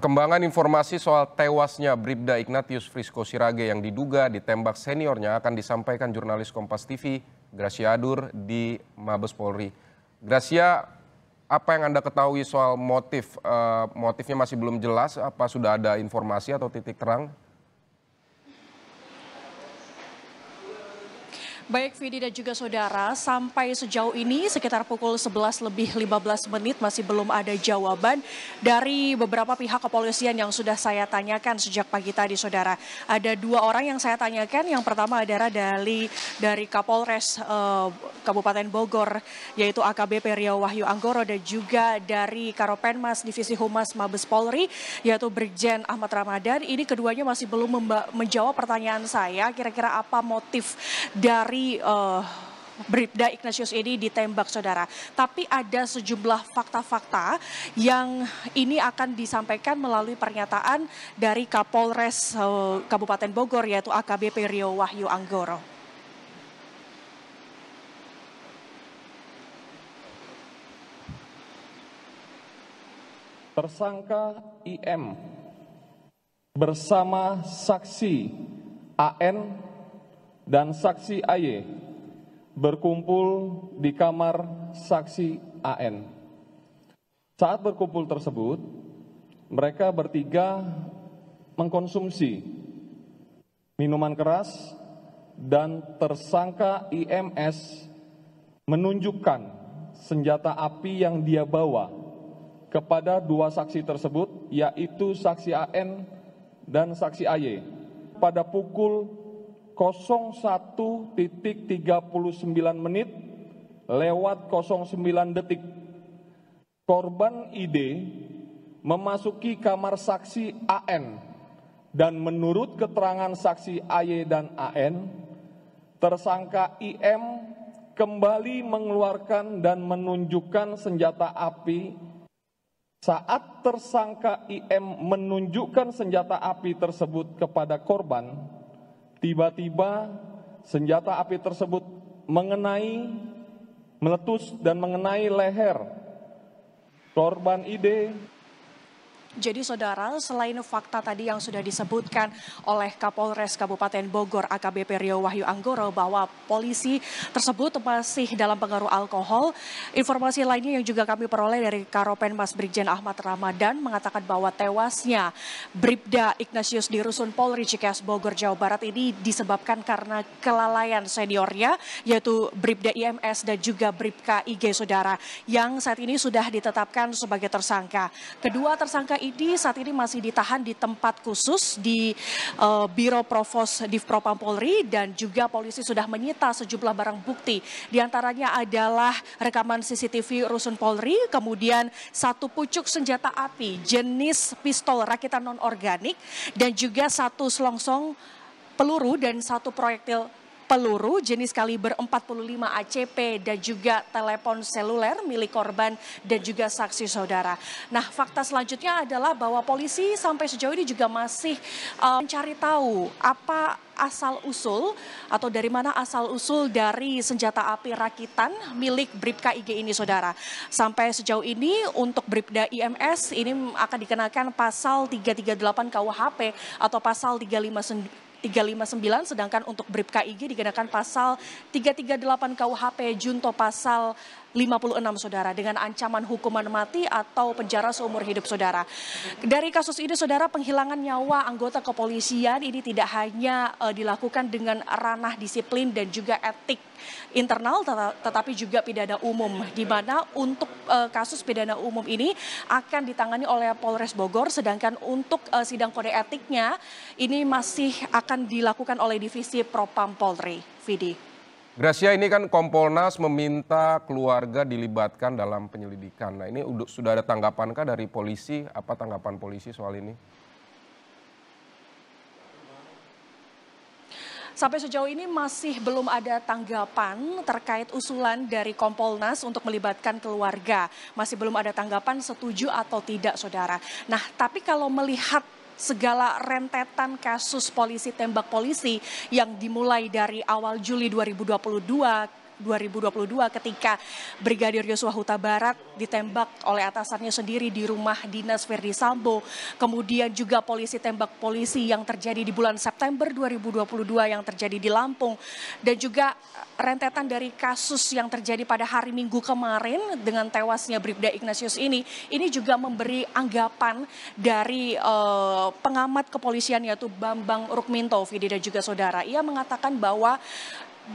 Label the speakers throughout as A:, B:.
A: Perkembangan informasi soal tewasnya Bribda Ignatius Frisco Sirage yang diduga ditembak seniornya akan disampaikan jurnalis Kompas TV Gracia Adur di Mabes Polri. Gracia, apa yang Anda ketahui soal motif? Eh, motifnya masih belum jelas, apa sudah ada informasi atau titik terang?
B: Baik Vidi dan juga saudara, sampai sejauh ini sekitar pukul 11 lebih 15 menit masih belum ada jawaban dari beberapa pihak kepolisian yang sudah saya tanyakan sejak pagi tadi saudara. Ada dua orang yang saya tanyakan, yang pertama adalah dari, dari Kapolres eh, Kabupaten Bogor, yaitu AKBP Riau Wahyu Anggoro dan juga dari Karopenmas Divisi Humas Mabes Polri, yaitu Brigjen Ahmad Ramadan. Ini keduanya masih belum menjawab pertanyaan saya, kira-kira apa motif dari dari uh, Bribda Ignatius ini ditembak saudara. Tapi ada sejumlah fakta-fakta yang ini akan disampaikan melalui pernyataan dari Kapolres uh, Kabupaten Bogor yaitu AKBP Rio Wahyu Anggoro.
C: Tersangka IM bersama saksi AN dan saksi AY berkumpul di kamar saksi AN. Saat berkumpul tersebut, mereka bertiga mengkonsumsi minuman keras dan tersangka IMS menunjukkan senjata api yang dia bawa kepada dua saksi tersebut, yaitu saksi AN dan saksi AY. Pada pukul 01.39 menit lewat 09 detik. Korban ID memasuki kamar saksi AN dan menurut keterangan saksi AY dan AN, tersangka IM kembali mengeluarkan dan menunjukkan senjata api saat tersangka IM menunjukkan senjata api tersebut kepada korban, Tiba-tiba senjata api tersebut mengenai, meletus dan mengenai leher korban ide
B: jadi saudara, selain fakta tadi yang sudah disebutkan oleh Kapolres Kabupaten Bogor AKBP Rio Wahyu Anggoro bahwa polisi tersebut masih dalam pengaruh alkohol, informasi lainnya yang juga kami peroleh dari Karopen Mas Brigjen Ahmad Ramadan mengatakan bahwa tewasnya Bribda Ignatius di Rusun Polri Cikas Bogor Jawa Barat ini disebabkan karena kelalaian seniornya yaitu Bribda IMS dan juga Bribka IG saudara yang saat ini sudah ditetapkan sebagai tersangka. Kedua tersangka ini saat ini masih ditahan di tempat khusus di uh, Biro Provos di Propam Polri dan juga polisi sudah menyita sejumlah barang bukti. Di antaranya adalah rekaman CCTV Rusun Polri, kemudian satu pucuk senjata api jenis pistol rakitan non organik dan juga satu selongsong peluru dan satu proyektil peluru jenis kaliber 45 ACP dan juga telepon seluler milik korban dan juga saksi saudara. Nah, fakta selanjutnya adalah bahwa polisi sampai sejauh ini juga masih uh, mencari tahu apa asal usul atau dari mana asal usul dari senjata api rakitan milik Bripka IG ini saudara. Sampai sejauh ini untuk Bripda IMS ini akan dikenakan pasal 338 KUHP atau pasal 359 359 sedangkan untuk bribka ig dikenakan pasal 338 kuhp junto pasal 56 saudara dengan ancaman hukuman mati atau penjara seumur hidup saudara. Dari kasus ini saudara penghilangan nyawa anggota kepolisian ini tidak hanya uh, dilakukan dengan ranah disiplin dan juga etik internal tetapi juga pidana umum di mana untuk uh, kasus pidana umum ini akan ditangani oleh Polres Bogor sedangkan untuk uh, sidang kode etiknya ini masih akan dilakukan oleh divisi Propam Polri. Vidi.
A: Gracia ini kan Kompolnas meminta keluarga dilibatkan dalam penyelidikan. Nah ini sudah ada tanggapankah dari polisi? Apa tanggapan polisi soal ini?
B: Sampai sejauh ini masih belum ada tanggapan terkait usulan dari Kompolnas untuk melibatkan keluarga. Masih belum ada tanggapan setuju atau tidak, saudara. Nah, tapi kalau melihat segala rentetan kasus polisi tembak polisi yang dimulai dari awal Juli 2022 2022 ketika Brigadir Yosua Huta Barat ditembak oleh atasannya sendiri di rumah dinas Verdi Sambo. Kemudian juga polisi tembak polisi yang terjadi di bulan September 2022 yang terjadi di Lampung. Dan juga eh, rentetan dari kasus yang terjadi pada hari Minggu kemarin dengan tewasnya Bribda Ignatius ini, ini juga memberi anggapan dari eh, pengamat kepolisian yaitu Bambang Rukminto, Vidi dan juga saudara. Ia mengatakan bahwa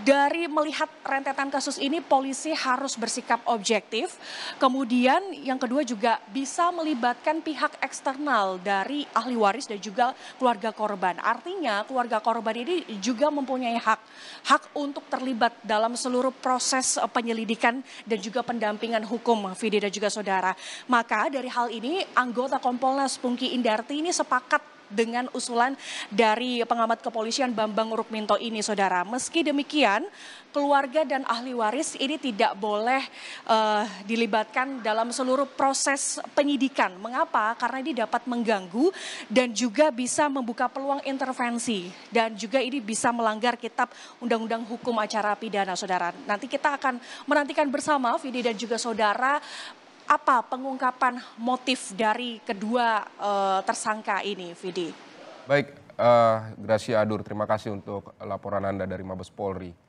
B: dari melihat rentetan kasus ini polisi harus bersikap objektif. Kemudian yang kedua juga bisa melibatkan pihak eksternal dari ahli waris dan juga keluarga korban. Artinya keluarga korban ini juga mempunyai hak hak untuk terlibat dalam seluruh proses eh, penyelidikan dan juga pendampingan hukum Fidi dan juga saudara. Maka dari hal ini anggota Kompolnas Pungki Indarti ini sepakat dengan usulan dari pengamat kepolisian Bambang Rukminto ini, saudara. Meski demikian, keluarga dan ahli waris ini tidak boleh uh, dilibatkan dalam seluruh proses penyidikan. Mengapa? Karena ini dapat mengganggu dan juga bisa membuka peluang intervensi dan juga ini bisa melanggar kitab Undang-Undang Hukum Acara Pidana, saudara. Nanti kita akan menantikan bersama, fidi dan juga saudara, apa pengungkapan motif dari kedua uh, tersangka ini, Vidi?
A: Baik, uh, Gracia Adur, terima kasih untuk laporan Anda dari Mabes Polri.